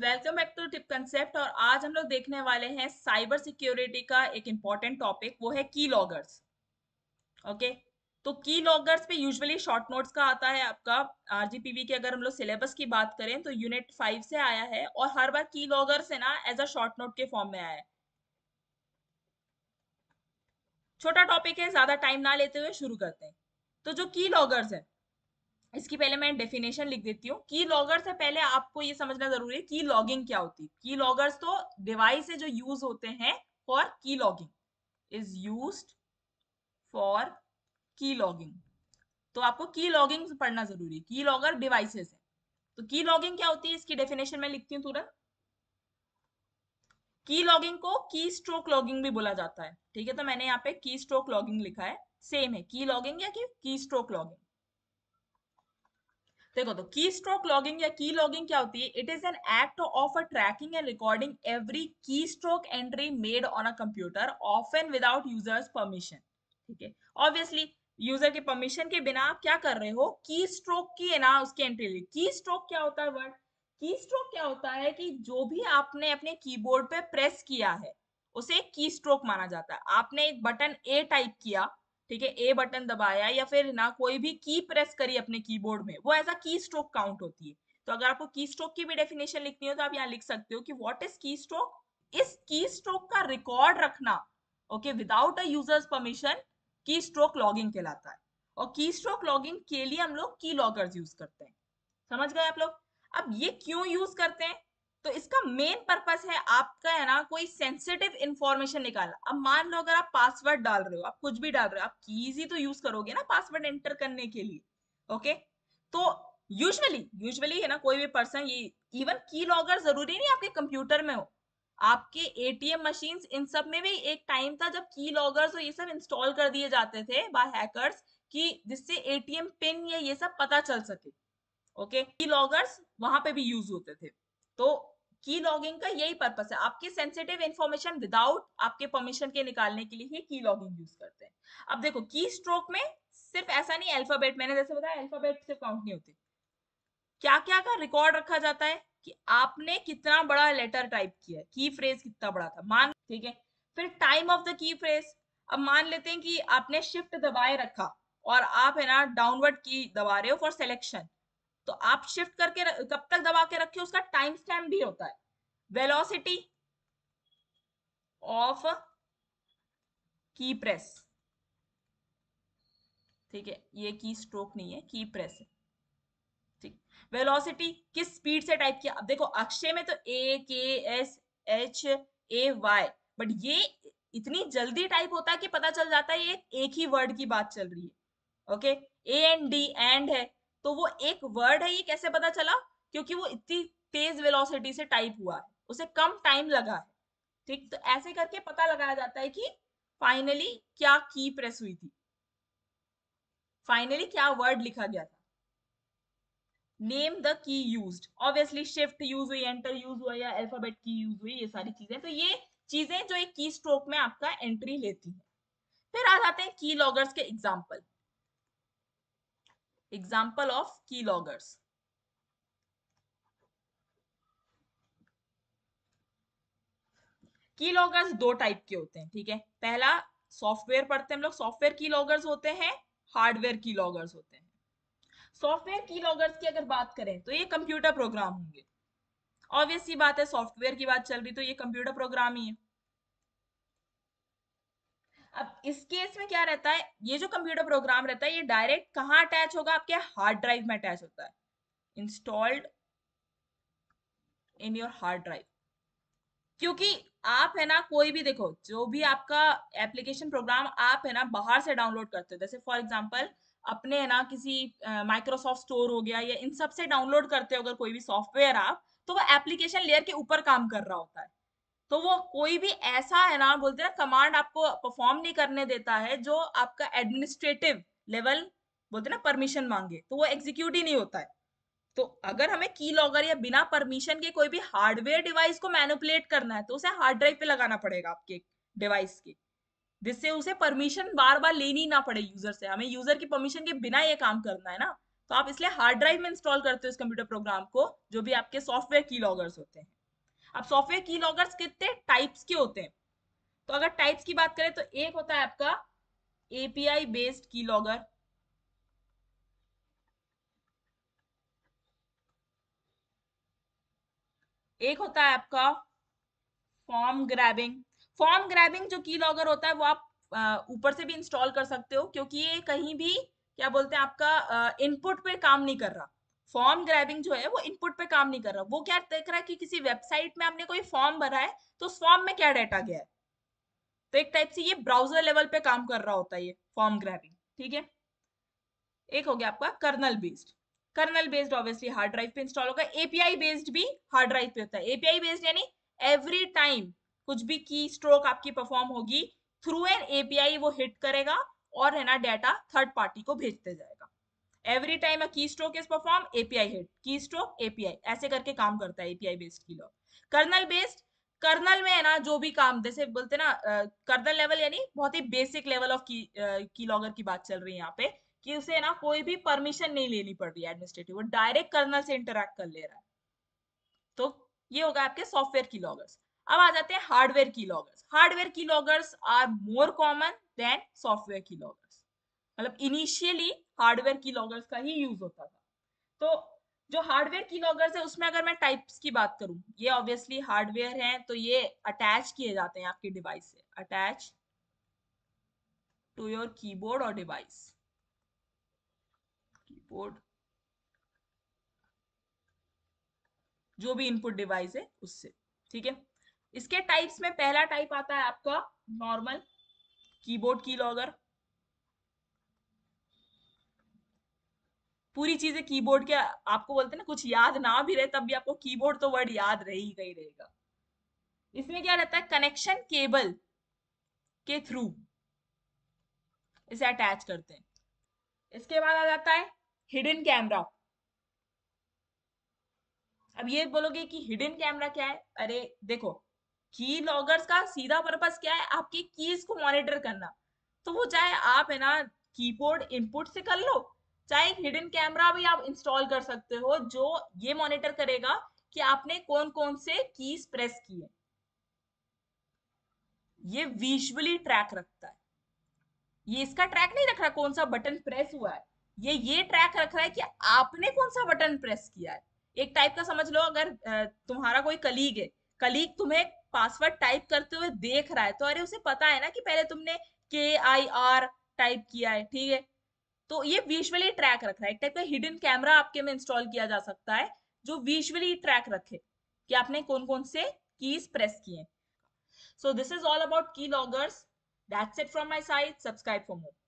Welcome back to tip concept और आज हम लोग देखने वाले हैं साइबर सिक्योरिटी का एक इम्पॉर्टेंट टॉपिक वो है की लॉगर्स ओके तो की लॉगर्स पे यूजुअली शॉर्ट नोट्स का आता है आपका आरजीपीवी के अगर हम लोग सिलेबस की बात करें तो यूनिट फाइव से आया है और हर बार की लॉगर्स है ना एज अ शॉर्ट नोट के फॉर्म में आया है छोटा टॉपिक है ज्यादा टाइम ना लेते हुए शुरू करते हैं तो जो की लॉगर्स है इसकी पहले मैं डेफिनेशन लिख देती हूँ की लॉगर से पहले आपको ये समझना जरूरी है की लॉगिंग क्या होती है की लॉगर्स तो डिवाइस है जो यूज होते हैं for keylogging is use for keylogging तो आपको की लॉगिंग पढ़ना जरूरी है की लॉगर डिवाइसेस है तो की लॉगिंग क्या होती है इसकी डेफिनेशन में लिखती हूँ तुरंत की लॉगिंग को की स्ट्रोक लॉगिंग भी बोला जाता है ठीक है तो मैंने यहाँ पे की स्ट्रोक लॉगिंग लिखा है सेम है की लॉगिंग या की स्ट्रोक लॉगिंग देखो तो की स्ट्रोक लॉगिंग या की लॉगिंग क्या होती है it is an act of a tracking and recording every keystroke entry made on a computer of an without users permission ठीक है ऑब्वियसली यूजर के परमिशन के बिना आप क्या कर रहे हो की स्ट्रोक की है ना उसकी एंट्री ली की स्ट्रोक क्या होता है वर्ड की स्ट्रोक क्या होता है कि जो भी आपने अपने कीबोर्ड पे प्रेस किया है उसे की स्ट्रोक माना जाता है आपने एक बटन ए टाइप किया ठीक है ए बटन दबाया या फिर ना कोई भी की प्रेस करी अपने कीबोर्ड में वो ऐसा की स्ट्रोक काउंट होती है तो अगर आपको की स्ट्रोक की भी डेफिनेशन लिखनी हो तो आप यहाँ लिख सकते हो कि वॉट इज की स्ट्रोक इस की स्ट्रोक का रिकॉर्ड रखना okay without a users permission keystroke logging कहलाता है और की स्ट्रोक लॉगिंग के लिए हम लोग की लॉगर्स यूज करते हैं समझ गए आप लोग अब ये क्यों यूज करते हैं तो इसका मेन पर्पस है आपका है ना कोई सेंसिटिव इंफॉर्मेशन निकालना अब मान लो अगर आप पासवर्ड डाल रहे हो आप कुछ भी डाल रहे हो आप कीज ही तो यूज करोगे ना पासवर्ड एंटर करने के लिए ओके तो यूजली यूजली है ना कोई भी पर्सन ये इवन की लॉगर जरूरी नहीं आपके कंप्यूटर में हो आपके एटीएम मशीन इन सब में भी एक टाइम था जब की लॉगर्स और ये सब इंस्टॉल कर दिए जाते थे बाय हैकर्स कि जिससे एटीएम पिन या ये सब पता चल सके ओके की लॉगर्स वहां पे भी यूज होते थे तो की लॉगिंग का यही पर्पस है आपके सेंसिटिव इंफॉर्मेशन विदाउट आपके परमिशन के निकालने के लिए ही की लॉगिंग यूज करते हैं अब देखो की स्ट्रोक में सिर्फ ऐसा नहीं अल्फाबेट मैंने जैसे बताया अल्फाबेट सिर्फ काउंट नहीं होते क्या क्या का रिकॉर्ड रखा जाता है कि आपने कितना बड़ा लेटर टाइप किया की फ्रेज कितना बड़ा था मान ठीक है फिर time of the key phrase अब मान लेते हैं कि आपने शिफ्ट दबाए रखा और आप है ना डाउनवर्ड की दबा रहे हो फॉर सिलेक्शन तो आप शिफ्ट करके कब तक दबा के रखे उसका टाइम स्टैम्प भी होता है वेलोसिटी ऑफ की प्रेस ठीक है ये की स्ट्रोक नहीं है की प्रेस है ठीक वेलोसिटी किस स्पीड से टाइप किया अब देखो अक्षय में तो A K S H A Y but ये इतनी जल्दी टाइप होता है कि पता चल जाता है ये एक ही वर्ड की बात चल रही है okay A and D and है तो वो एक वर्ड है ये कैसे पता चला क्योंकि वो इतनी तेज वेलोसिटी से टाइप हुआ है उसे कम टाइम लगा है ठीक तो ऐसे करके पता लगाया जाता है कि फाइनली क्या की प्रेस हुई थी फाइनली क्या वर्ड लिखा गया था name the key use obviously shift use हुई एंटर यूज हुआ या अल्फाबेट की यूज हुई ये सारी चीजें तो ये चीजें जो एक की स्ट्रोक में आपका एंट्री लेती है फिर आ जाते हैं की लॉगर्स के example Example of keyloggers. Keyloggers दो टाइप के होते हैं ठीक है पहला सॉफ्टवेयर पढ़ते हैं हम लोग सॉफ्टवेयर की लॉगर्स होते हैं हार्डवेयर की लॉगर्स होते हैं सॉफ्टवेयर की लॉगर्स की अगर बात करें तो ये कंप्यूटर प्रोग्राम होंगे ऑब्वियसली बात है सॉफ्टवेयर की बात चल रही तो ये कंप्यूटर प्रोग्राम ही है अब इस केस में क्या रहता है ये जो कंप्यूटर प्रोग्राम रहता है ये डायरेक्ट कहाँ अटैच होगा आपके हार्ड ड्राइव में अटैच होता है installed in your hard drive क्योंकि आप है ना कोई भी देखो जो भी आपका एप्लीकेशन प्रोग्राम आप है ना बाहर से डाउनलोड करते हो जैसे फॉर एग्जाम्पल अपने है ना किसी माइक्रोसॉफ्ट स्टोर हो गया या इन सब से डाउनलोड करते हो अगर कोई भी सॉफ्टवेयर आप तो वो एप्लीकेशन लेयर के ऊपर काम कर रहा होता है तो वो कोई भी ऐसा है ना बोलते ना कमांड आपको परफॉर्म नहीं करने देता है जो आपका एडमिनिस्ट्रेटिव लेवल बोलते ना परमिशन मांगे तो वो एग्जीक्यूट ही नहीं होता है तो अगर हमें की लॉगर या बिना परमिशन के कोई भी हार्डवेयर डिवाइस को मैनुपुलेट करना है तो उसे हार्ड ड्राइव पे लगाना पड़ेगा आपके डिवाइस के जिससे उसे परमिशन बार बार लेनी ना पड़े यूजर से हमें यूजर की परमिशन के बिना ये काम करना है ना तो आप इसलिए हार्ड ड्राइव में इंस्टॉल करते हो इस कंप्यूटर प्रोग्राम को जो भी आपके सॉफ्टवेयर की लॉगर्स होते हैं अब सॉफ्टवेयर की लॉगर्स कितने टाइप्स के होते हैं तो अगर टाइप्स की बात करें तो एक होता है आपका एपीआई बेस्ड की लॉगर एक होता है आपका फॉर्म ग्रैबिंग फॉर्म ग्रैबिंग जो की लॉगर होता है वो आप ऊपर से भी इंस्टॉल कर सकते हो क्योंकि ये कहीं भी क्या बोलते हैं आपका इनपुट पे काम नहीं कर रहा फॉर्म ग्रैबिंग जो है वो इनपुट पे काम नहीं कर रहा वो क्या देख रहा है कि किसी वेबसाइट में हमने कोई फॉर्म भरा है तो उस फॉर्म में क्या डाटा गया है तो एक टाइप से ये ब्राउजर लेवल पे काम कर रहा होता है ये फॉर्म ग्रैबिंग ठीक है एक हो गया आपका kernel based kernel based obviously hard drive पे इंस्टॉल होगा एपीआई बेस्ड भी हार्ड ड्राइव पे होता है एपीआई बेस्ड यानी एवरी टाइम कुछ भी की स्ट्रोक आपकी परफॉर्म होगी थ्रू एन एपीआई वो हिट करेगा और है ना डाटा थर्ड पार्टी को भेजते जाएगा every time a keystroke is perform API hit keystroke API ऐसे करके काम करता है एपीआई बेस्ड की लॉ कर्नल बेस्ड कर्नल में है ना जो भी काम जैसे बोलते ना कर्नल लेवल यानी बहुत ही बेसिक लेवल ऑफ की की लॉगर की बात चल रही है यहाँ पे कि उसे ना कोई भी परमिशन नहीं लेनी पड़ रही है एडमिनिस्ट्रेटिव वो डायरेक्ट कर्नल से इंटरेक्ट कर ले रहा है तो ये होगा आपके सॉफ्टवेयर की लॉगर्स अब आ जाते हैं hardware keyloggers hardware keyloggers are more common than software keyloggers मतलब इनिशियली हार्डवेयर की लॉगर्स का ही यूज होता था तो जो हार्डवेयर की लॉगर्स है उसमें अगर मैं टाइप्स की बात करूं ये ऑब्वियसली हार्डवेयर है तो ये अटैच किए जाते हैं आपके डिवाइस से अटैच टू योर कीबोर्ड और डिवाइस कीबोर्ड जो भी इनपुट डिवाइस है उससे ठीक है इसके टाइप्स में पहला टाइप आता है आपका नॉर्मल कीबोर्ड की लॉगर पूरी चीजें कीबोर्ड के आपको बोलते ना कुछ याद ना भी रहे तब भी आपको कीबोर्ड तो वर्ड याद रह ही गई रहेगा इसमें क्या रहता है कनेक्शन केबल के थ्रू इसे अटैच करते हैं इसके बाद आ जाता है हिडन कैमरा अब ये बोलोगे कि हिडन कैमरा क्या है अरे देखो की लॉगर्स का सीधा पर्पस क्या है आपकी कीज को मॉनिटर करना तो वो चाहे आप है ना कीबोर्ड इनपुट से कर लो चाहे एक हिडन कैमरा भी आप इंस्टॉल कर सकते हो जो ये मॉनिटर करेगा कि आपने कौन कौन से कीज प्रेस किए ये विजुअली ट्रैक रखता है ये इसका ट्रैक नहीं रख रहा कौन सा बटन प्रेस हुआ है ये ये ट्रैक रख रहा है कि आपने कौन सा बटन प्रेस किया है एक टाइप का समझ लो अगर तुम्हारा कोई कलीग है कलीग तुम्हें पासवर्ड टाइप करते हुए देख रहा है तो अरे उसे पता है ना कि पहले तुमने के आई आर टाइप किया है ठीक है तो ये विजुअली ट्रैक रख रहा है एक टाइप का हिडन कैमरा आपके में इंस्टॉल किया जा सकता है जो विजुअली ट्रैक रखे कि आपने कौन कौन से कीज प्रेस किए so this is all about keyloggers that's it from my side subscribe for more